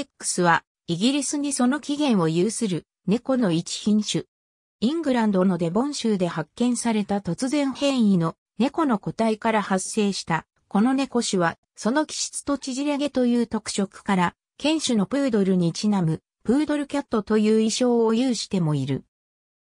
レックスは、イギリスにその起源を有する猫の一品種。イングランドのデボン州で発見された突然変異の猫の個体から発生した、この猫種は、その気質と縮れ毛という特色から、犬種のプードルにちなむ、プードルキャットという意装を有してもいる。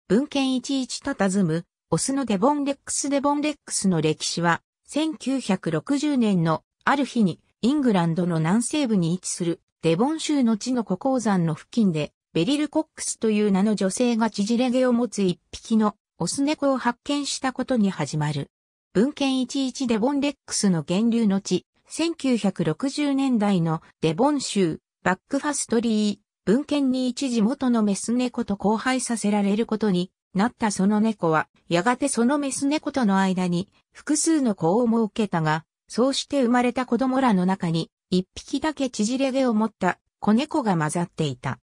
文献11たたずむ、オスのデボンレックスデボンレックスの歴史は、1960年のある日にイングランドの南西部に位置するデボン州の地の古鉱山の付近で、ベリル・コックスという名の女性が縮れ毛を持つ一匹のオス猫を発見したことに始まる。文献11デボンレックスの源流の地、1960年代のデボン州、バックファストリー、文献に一時元のメス猫と交配させられることになったその猫は、やがてそのメス猫との間に複数の子を設けたが、そうして生まれた子供らの中に、一匹だけ縮れ毛を持った子猫が混ざっていた。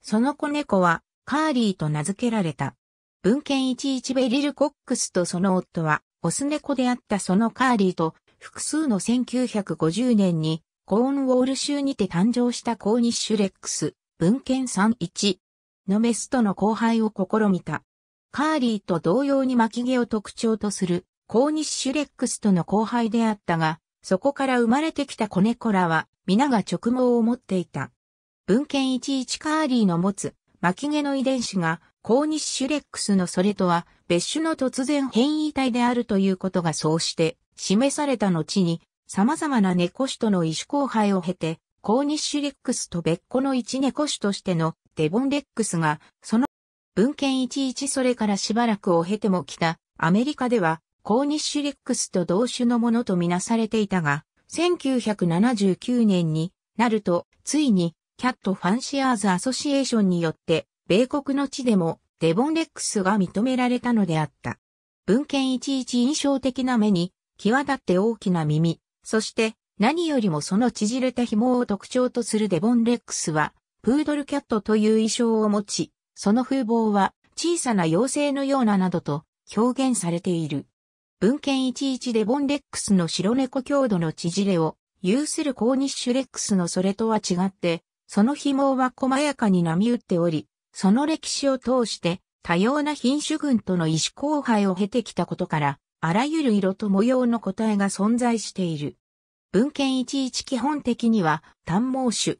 その子猫はカーリーと名付けられた。文献11ベリル・コックスとその夫はオス猫であったそのカーリーと複数の1950年にコーンウォール州にて誕生したコーニッシュレックス、文献31のメスとの交配を試みた。カーリーと同様に巻毛を特徴とするコーニッシュレックスとの交配であったが、そこから生まれてきた子猫らは、皆が直毛を持っていた。文献11カーリーの持つ、巻毛の遺伝子が、コーニッシュレックスのそれとは、別種の突然変異体であるということがそうして、示された後に、様々な猫種との異種交配を経て、コーニッシュレックスと別個の一猫種としてのデボンレックスが、その文献11それからしばらくを経ても来たアメリカではコーニッシュリックスと同種のものとみなされていたが、1979年になると、ついに、キャットファンシアーズアソシエーションによって、米国の地でも、デボンレックスが認められたのであった。文献いちいち印象的な目に、際立って大きな耳、そして何よりもその縮れた紐を特徴とするデボンレックスは、プードルキャットという衣装を持ち、その風貌は小さな妖精のようななどと表現されている。文献11デボンレックスの白猫強度の縮れを有するコーニッシュレックスのそれとは違って、その紐は細やかに波打っており、その歴史を通して多様な品種群との意思交配を経てきたことから、あらゆる色と模様の個体が存在している。文献11基本的には単毛種。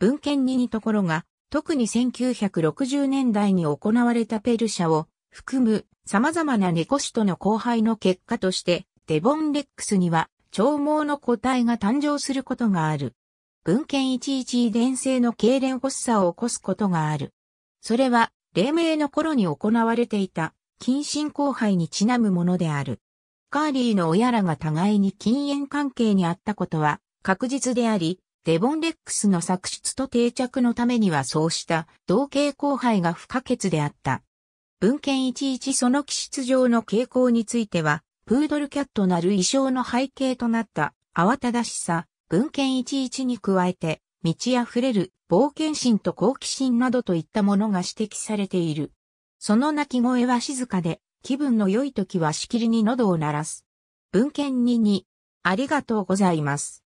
文献2にところが、特に1960年代に行われたペルシャを含む様々な猫種との交配の結果として、デボンレックスには、長毛の個体が誕生することがある。文献一1遺伝性の痙攣発作を起こすことがある。それは、黎明の頃に行われていた、近親交配にちなむものである。カーリーの親らが互いに禁煙関係にあったことは確実であり、デボンレックスの作出と定着のためにはそうした同型交配が不可欠であった。文献11その気質上の傾向については、プードルキャットなる衣装の背景となった慌ただしさ、文献11に加えて、満ち溢れる冒険心と好奇心などといったものが指摘されている。その鳴き声は静かで、気分の良い時はしきりに喉を鳴らす。文献2に、ありがとうございます。